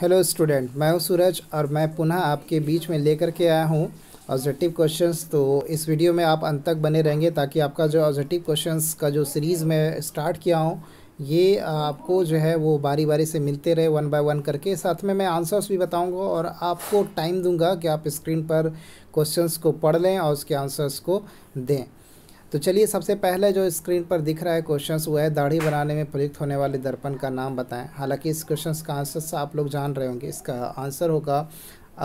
hello student मैं हूं सूरज और मैं पुनः आपके बीच में लेकर के आया हूं ऑब्जेक्टिव क्वेश्चंस तो इस वीडियो में आप अंत तक बने रहेंगे ताकि आपका जो ऑब्जेक्टिव क्वेश्चंस का जो सीरीज़ में स्टार्ट किया हूँ ये आपको जो है वो बारी बारी से मिलते रहे वन बाय वन करके साथ में मैं आंसर्स भी बताऊँगा और आपको टाइम दूँगा कि आप स्क्रीन पर क्वेश्चन को पढ़ लें और उसके आंसर्स को दें तो चलिए सबसे पहले जो स्क्रीन पर दिख रहा है क्वेश्चन वो है दाढ़ी बनाने में प्रयुक्त होने वाले दर्पण का नाम बताएं हालांकि इस क्वेश्चन का आंसर से आप लोग जान रहे होंगे इसका आंसर होगा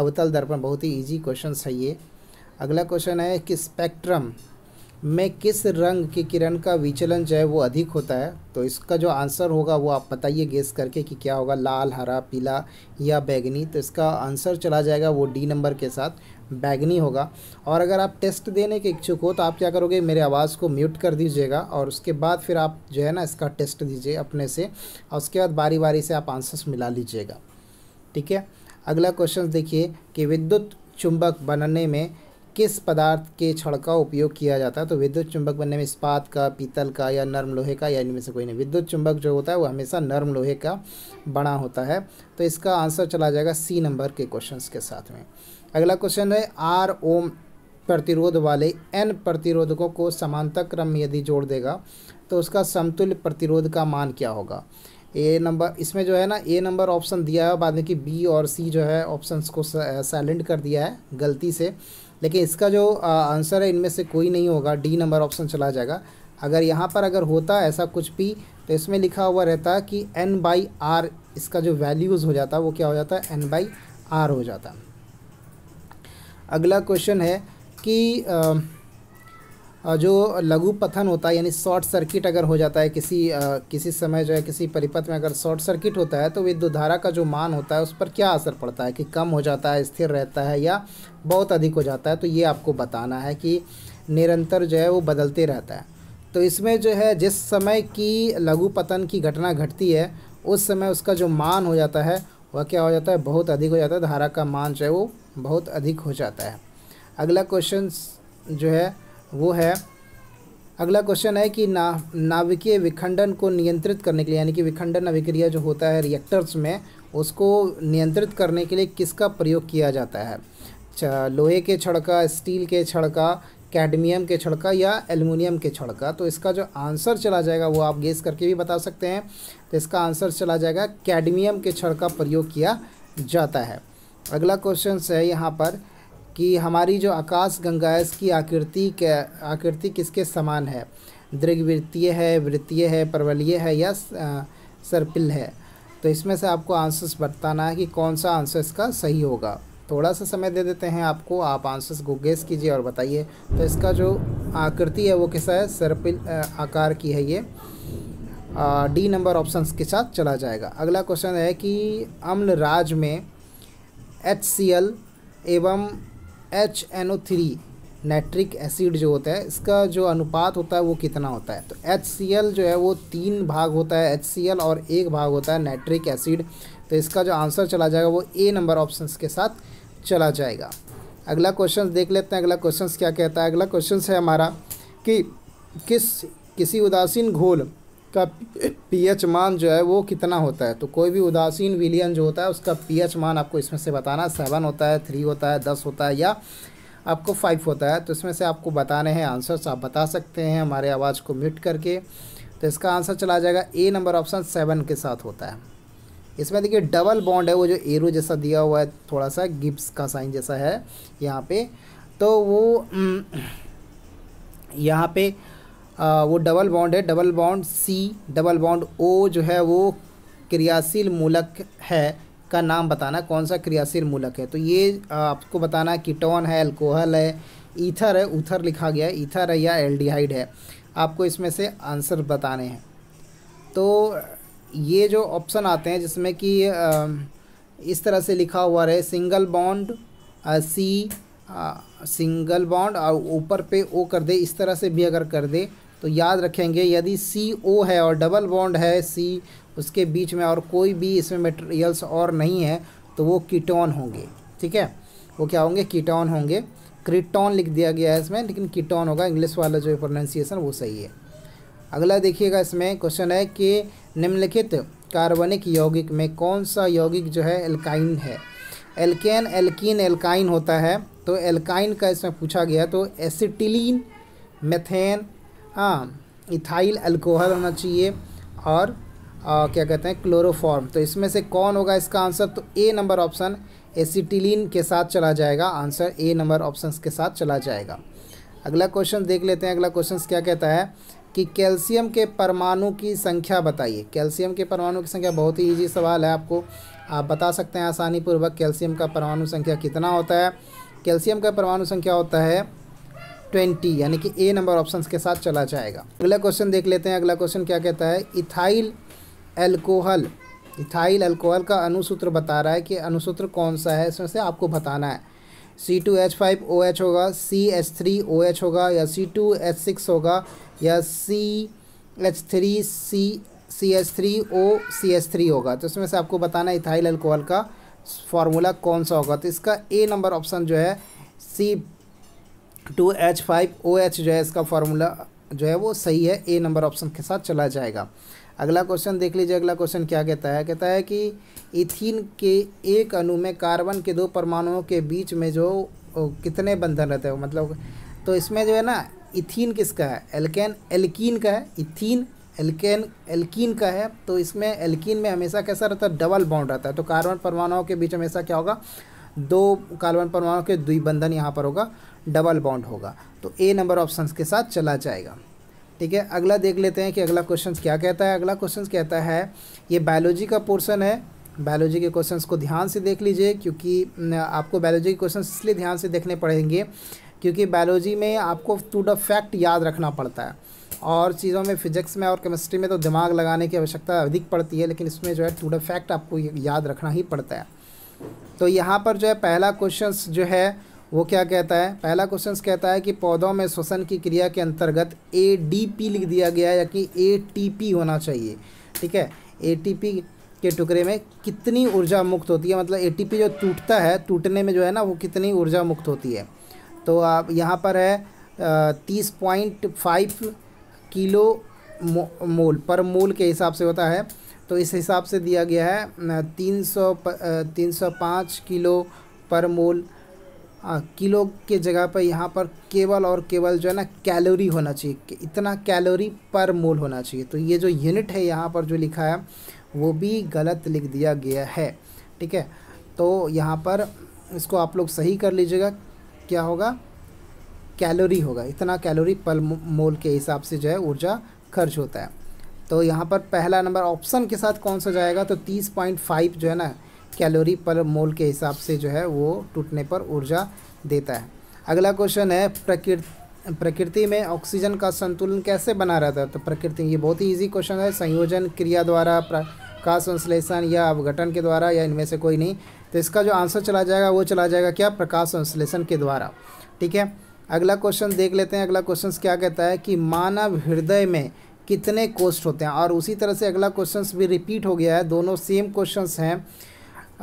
अवतल दर्पण बहुत ही ईजी क्वेश्चन है ये अगला क्वेश्चन है कि स्पेक्ट्रम में किस रंग की किरण का विचलन जो है वो अधिक होता है तो इसका जो आंसर होगा वो आप बताइए गेस करके कि क्या होगा लाल हरा पीला या बैगनी तो इसका आंसर चला जाएगा वो डी नंबर के साथ बैगनी होगा और अगर आप टेस्ट देने के इच्छुक हो तो आप क्या करोगे मेरे आवाज़ को म्यूट कर दीजिएगा और उसके बाद फिर आप जो है ना इसका टेस्ट दीजिए अपने से और उसके बाद बारी बारी से आप आंसर्स मिला लीजिएगा ठीक है अगला क्वेश्चन देखिए कि विद्युत चुंबक बनने में किस पदार्थ के छड़ का उपयोग किया जाता है तो विद्युत चुंबक बनने में इस्पात का पीतल का या नर्म लोहे का या इनमें से कोई नहीं विद्युत चुंबक जो होता है वो हमेशा नर्म लोहे का बना होता है तो इसका आंसर चला जाएगा सी नंबर के क्वेश्चंस के साथ में अगला क्वेश्चन है आर ओम प्रतिरोध वाले एन प्रतिरोधकों को समांतर क्रम में यदि जोड़ देगा तो उसका समतुल्य प्रतिरोध का मान क्या होगा ए नंबर इसमें जो है ना ए नंबर ऑप्शन दिया है बाद में कि बी और सी जो है ऑप्शंस को साइलेंट कर दिया है गलती से लेकिन इसका जो आंसर है इनमें से कोई नहीं होगा डी नंबर ऑप्शन चला जाएगा अगर यहाँ पर अगर होता ऐसा कुछ भी तो इसमें लिखा हुआ रहता कि एन बाई आर इसका जो वैल्यूज़ हो जाता वो क्या हो जाता है एन बाई आर हो जाता अगला क्वेश्चन है कि जो लघु पथन होता है यानी शॉर्ट सर्किट अगर हो जाता है किसी किसी समय जो है किसी परिपथ में अगर शॉर्ट सर्किट होता है तो विद्युत धारा का जो मान होता है उस पर क्या असर पड़ता है कि कम हो जाता है स्थिर रहता है या बहुत अधिक हो जाता है तो ये आपको बताना है कि निरंतर जो है वो बदलते रहता है तो इसमें जो है जिस समय की लघु पतन की घटना घटती है उस समय उसका जो मान हो जाता है वह क्या हो जाता है बहुत अधिक हो जाता है धारा का मान जो है वो बहुत अधिक हो जाता है अगला क्वेश्चन जो है वो है अगला क्वेश्चन है कि ना नाभिकीय विखंडन को नियंत्रित करने के लिए यानी कि विखंडन अभिक्रिया जो होता है रिएक्टर्स में उसको नियंत्रित करने के लिए किसका प्रयोग किया जाता है लोहे के छड़का स्टील के छड़का कैडमियम के छड़का या एल्युमिनियम के छड़का तो इसका जो आंसर चला जाएगा वो आप गेस करके भी बता सकते हैं तो इसका आंसर चला जाएगा कैडमियम के छड़का प्रयोग किया जाता है अगला क्वेश्चन है यहाँ पर कि हमारी जो आकाश गंगा इसकी आकृति के आकृति किसके समान है दृग्वृत्तीय है वृत्तीय है परवलीय है या सर्पिल है तो इसमें से आपको आंसर्स बताना है कि कौन सा आंसर इसका सही होगा थोड़ा सा समय दे देते हैं आपको आप आंसर्स को गेस कीजिए और बताइए तो इसका जो आकृति है वो कैसा है सर्पिल आकार की है ये डी नंबर ऑप्शंस के साथ चला जाएगा अगला क्वेश्चन है कि अम्ल राज में एच सी एल एवं H N O three nitric acid जो होता है इसका जो अनुपात होता है वो कितना होता है तो एच सी एल जो है वो तीन भाग होता है एच सी एल और एक भाग होता है नाइट्रिक एसिड तो इसका जो आंसर चला जाएगा वो ए नंबर ऑप्शन के साथ चला जाएगा अगला क्वेश्चन देख लेते हैं अगला क्वेश्चन क्या कहता है अगला क्वेश्चन है हमारा कि किस किसी उदासीन घोल उसका पीएच मान जो है वो कितना होता है तो कोई भी उदासीन विलियन जो होता है उसका पीएच मान आपको इसमें से बताना सेवन होता है थ्री होता है दस होता है या आपको फाइव होता है तो इसमें से आपको बताने हैं आंसर्स आप बता सकते हैं हमारे आवाज़ को म्यूट करके तो इसका आंसर चला जाएगा ए नंबर ऑप्शन सेवन के साथ होता है इसमें देखिए डबल बॉन्ड है वो जो एरो जैसा दिया हुआ है थोड़ा सा गिब्स का साइन जैसा है यहाँ पे तो वो हम्म, यहाँ पे वो डबल बॉन्ड है double bond C double bond O जो है वो क्रियाशील मूलक है का नाम बताना कौन सा क्रियाशील मूलक है तो ये आपको बताना कीटोन है अल्कोहल है ईथर है ऊथर लिखा गया है ईथर है या एल्डिहाइड है आपको इसमें से आंसर बताने हैं तो ये जो ऑप्शन आते हैं जिसमें कि इस तरह से लिखा हुआ रहे single bond C single bond और ऊपर पे ओ कर दे इस तरह से भी अगर कर दे तो याद रखेंगे यदि सी ओ है और डबल बॉन्ड है सी उसके बीच में और कोई भी इसमें मटेरियल्स और नहीं है तो वो कीटोन होंगे ठीक है वो क्या होंगे कीटोन होंगे क्रिटॉन लिख दिया गया है इसमें लेकिन कीटोन होगा इंग्लिश वाला जो प्रोनाउंसिएशन वो सही है अगला देखिएगा इसमें क्वेश्चन है कि निम्नलिखित कार्बनिक यौगिक में कौन सा यौगिक जो है एल्काइन है एल्केन एल्किन एल्काइन होता है तो एल्काइन का इसमें पूछा गया तो एसिटिलीन मेथेन हाँ इथाइल अल्कोहल होना चाहिए और आ, क्या कहते हैं क्लोरोफॉर्म तो इसमें से कौन होगा इसका आंसर तो ए नंबर ऑप्शन एसिटिलीन के साथ चला जाएगा आंसर ए नंबर ऑप्शन के साथ चला जाएगा अगला क्वेश्चन देख लेते हैं अगला क्वेश्चन क्या कहता है कि कैल्शियम के परमाणु की संख्या बताइए कैल्शियम के परमाणु की संख्या बहुत ही ईजी सवाल है आपको आप बता सकते हैं आसानी पूर्वक कैल्शियम का परमाणु संख्या कितना होता है कैल्शियम का परमाणु संख्या होता है ट्वेंटी यानी कि ए नंबर ऑप्शन के साथ चला जाएगा अगला क्वेश्चन देख लेते हैं अगला क्वेश्चन क्या कहता है इथाइल एल्कोहल इथाइल अल्कोहल का अनुसूत्र बता रहा है कि अनुसूत्र कौन सा है इसमें से आपको बताना है C two H five O H होगा C H three O H होगा या सी टू एच सिक्स होगा या C H three C C H three O C H three होगा तो इसमें से आपको बताना है इथाइल अल्कोहल का फार्मूला कौन सा होगा तो इसका ए नंबर ऑप्शन जो है C two H five O H जो है इसका फार्मूला जो है वो सही है ए नंबर ऑप्शन के साथ चला जाएगा अगला क्वेश्चन देख लीजिए अगला क्वेश्चन क्या कहता है कहता है कि इथिन के एक अणु में कार्बन के दो परमाणुओं के बीच में जो कितने बंधन रहते हैं मतलब तो इसमें जो है ना इथिन किसका है एल्केन एल्कीन का है इथिन एल्केन एल्कीन का है तो इसमें एल्कीन में हमेशा कैसा रहता है डबल बाउंड रहता है तो कार्बन परमाणुओं के बीच हमेशा क्या होगा दो कार्बन परमाणुओं के द्विबंधन यहाँ पर होगा डबल बॉन्ड होगा तो ए नंबर ऑप्शंस के साथ चला जाएगा ठीक है अगला देख लेते हैं कि अगला क्वेश्चन क्या कहता है अगला क्वेश्चन कहता है ये बायोलॉजी का पोर्सन है बायोलॉजी के क्वेश्चन को ध्यान से देख लीजिए क्योंकि आपको बायोलॉजी के क्वेश्चन इसलिए ध्यान से देखने पड़ेंगे क्योंकि बायोलॉजी में आपको टू द फैक्ट याद रखना पड़ता है और चीज़ों में फिजिक्स में और केमिस्ट्री में तो दिमाग लगाने की आवश्यकता अधिक पड़ती है लेकिन इसमें जो है टू द फैक्ट आपको याद रखना ही पड़ता है तो यहाँ पर जो है पहला क्वेश्चन जो है वो क्या कहता है पहला क्वेश्चन कहता है कि पौधों में श्वसन की क्रिया के अंतर्गत ए लिख दिया गया है या कि ए होना चाहिए ठीक है ए के टुकड़े में कितनी ऊर्जा मुक्त होती है मतलब ए जो टूटता है टूटने में जो है ना वो कितनी ऊर्जा मुक्त होती है तो आप यहाँ पर है तीस पॉइंट फाइव किलो मो, मोल पर मोल के हिसाब से होता है तो इस हिसाब से दिया गया है तीन सौ तीन सौ पाँच किलो पर मोल किलो के जगह पर यहाँ पर केवल और केवल जो है ना कैलोरी होना चाहिए इतना कैलोरी पर मोल होना चाहिए तो ये जो यूनिट है यहाँ पर जो लिखा है वो भी गलत लिख दिया गया है ठीक है तो यहाँ पर इसको आप लोग सही कर लीजिएगा क्या होगा कैलोरी होगा इतना कैलोरी पर मोल के हिसाब से जो है ऊर्जा खर्च होता है तो यहाँ पर पहला नंबर ऑप्शन के साथ कौन सा जाएगा तो तीस पॉइंट फाइव जो है ना कैलोरी पर मोल के हिसाब से जो है वो टूटने पर ऊर्जा देता है अगला क्वेश्चन है प्रकृति प्रकृति में ऑक्सीजन का संतुलन कैसे बना रहता है तो प्रकृति ये बहुत ही ईजी क्वेश्चन है संयोजन क्रिया द्वारा प्रकाश संश्लेषण या अवघटन के द्वारा या इनमें से कोई नहीं तो इसका जो आंसर चला जाएगा वो चला जाएगा क्या प्रकाश संश्लेषण के द्वारा ठीक है अगला क्वेश्चन देख लेते हैं अगला क्वेश्चन क्या कहता है कि मानव हृदय में कितने कोष्ठ होते हैं और उसी तरह से अगला क्वेश्चन भी रिपीट हो गया है दोनों सेम क्वेश्चन हैं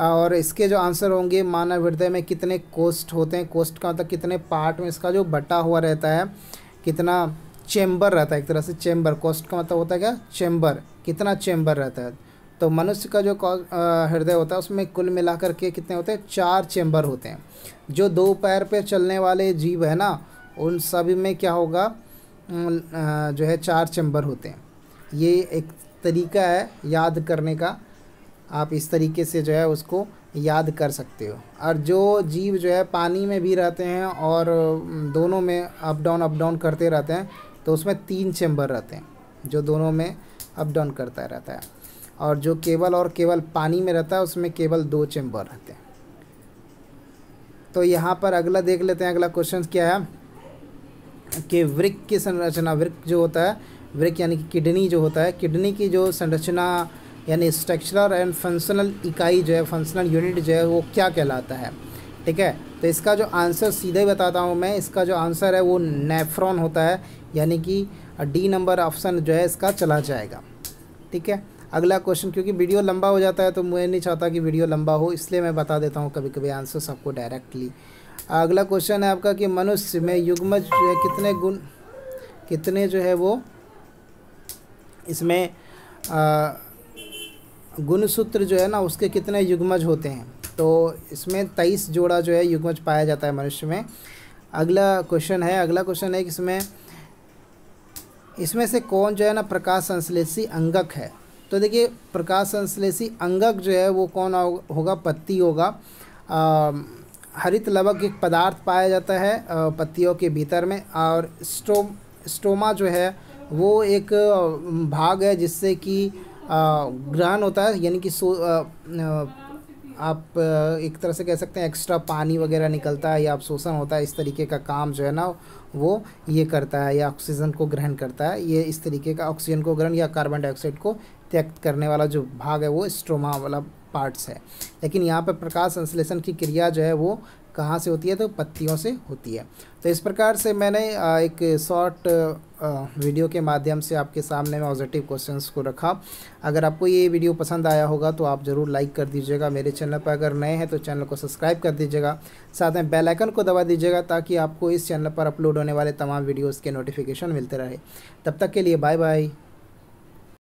और इसके जो आंसर होंगे मानव हृदय में कितने कोस्ट होते हैं कोस्ट का मतलब कितने पार्ट में इसका जो बटा हुआ रहता है कितना चैम्बर रहता है एक तरह से चैम्बर कोस्ट का मतलब होता है क्या चैम्बर कितना चैम्बर रहता है तो मनुष्य का जो हृदय होता है उसमें कुल मिलाकर के कितने होते हैं चार चैम्बर होते हैं जो दो पैर पर चलने वाले जीव है ना उन सभी में क्या होगा जो है चार चैम्बर होते हैं ये एक तरीका है याद करने का आप इस तरीके से जो है उसको याद कर सकते हो और जो जीव जो है पानी में भी रहते हैं और दोनों में अप डाउन अप डाउन करते रहते हैं तो उसमें तीन चैम्बर रहते हैं जो दोनों में अप डाउन करता रहता है और जो केवल और केवल पानी में रहता है उसमें केवल दो चैम्बर रहते हैं तो यहाँ पर अगला देख लेते हैं अगला क्वेश्चन क्या है कि वृक्ष की संरचना वृक्ष जो होता है वृक्ष यानी कि किडनी जो होता है किडनी की जो संरचना यानी स्ट्रक्चरल एंड फंक्शनल इकाई जो है फंक्शनल यूनिट जो है वो क्या कहलाता है ठीक है तो इसका जो आंसर सीधे ही बताता हूँ मैं इसका जो आंसर है वो नेफ्रॉन होता है यानी कि डी नंबर ऑप्शन जो है इसका चला जाएगा ठीक है अगला क्वेश्चन क्योंकि वीडियो लंबा हो जाता है तो मैं नहीं चाहता कि वीडियो लंबा हो इसलिए मैं बता देता हूँ कभी कभी आंसर सबको डायरेक्टली अगला क्वेश्चन है आपका कि मनुष्य में युग्म जो है कितने गुण कितने जो है वो इसमें आ, गुणसूत्र जो है ना उसके कितने युग्मज होते हैं तो इसमें तेईस जोड़ा जो है युग्मज पाया जाता है मनुष्य में अगला क्वेश्चन है अगला क्वेश्चन है कि इसमें इसमें से कौन जो है ना प्रकाश संश्लेषी अंगक है तो देखिए प्रकाश संश्लेषी अंगक जो है वो कौन होगा पत्ती होगा आ, हरित लवक एक पदार्थ पाया जाता है पत्तियों के भीतर में और स्टो स्टोमा जो है वो एक भाग है जिससे कि ग्रहण होता है यानी कि सो आप एक तरह से कह सकते हैं एक्स्ट्रा पानी वगैरह निकलता है या शोषण होता है इस तरीके का काम जो है ना वो ये करता है या ऑक्सीजन को ग्रहण करता है ये इस तरीके का ऑक्सीजन को ग्रहण या कार्बन डाइऑक्साइड को त्यक्त करने वाला जो भाग है वो स्ट्रोमा वाला पार्ट्स है लेकिन यहाँ पर प्रकाश संश्लेषण की क्रिया जो है वो कहाँ से होती है तो पत्तियों से होती है तो इस प्रकार से मैंने एक शॉर्ट वीडियो के माध्यम से आपके सामने मैं पॉजिटिव क्वेश्चंस को रखा अगर आपको ये वीडियो पसंद आया होगा तो आप ज़रूर लाइक कर दीजिएगा मेरे चैनल पर अगर नए हैं तो चैनल को सब्सक्राइब कर दीजिएगा साथ में बेल आइकन को दबा दीजिएगा ताकि आपको इस चैनल पर अपलोड होने वाले तमाम वीडियोज़ के नोटिफिकेशन मिलते रहे तब तक के लिए बाय बाय